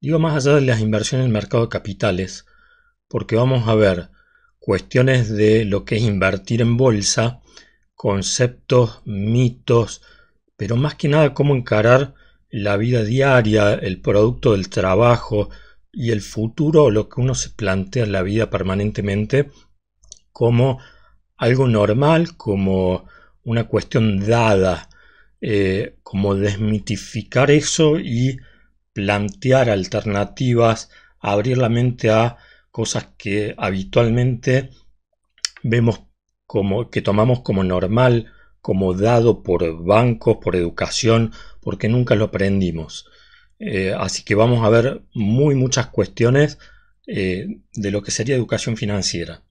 Digo más allá de las inversiones en el mercado de capitales, porque vamos a ver cuestiones de lo que es invertir en bolsa, conceptos, mitos, pero más que nada cómo encarar la vida diaria, el producto del trabajo y el futuro, lo que uno se plantea en la vida permanentemente como algo normal, como una cuestión dada, eh, como desmitificar eso y plantear alternativas, abrir la mente a cosas que habitualmente vemos como que tomamos como normal, como dado por bancos, por educación, porque nunca lo aprendimos. Eh, así que vamos a ver muy muchas cuestiones eh, de lo que sería educación financiera.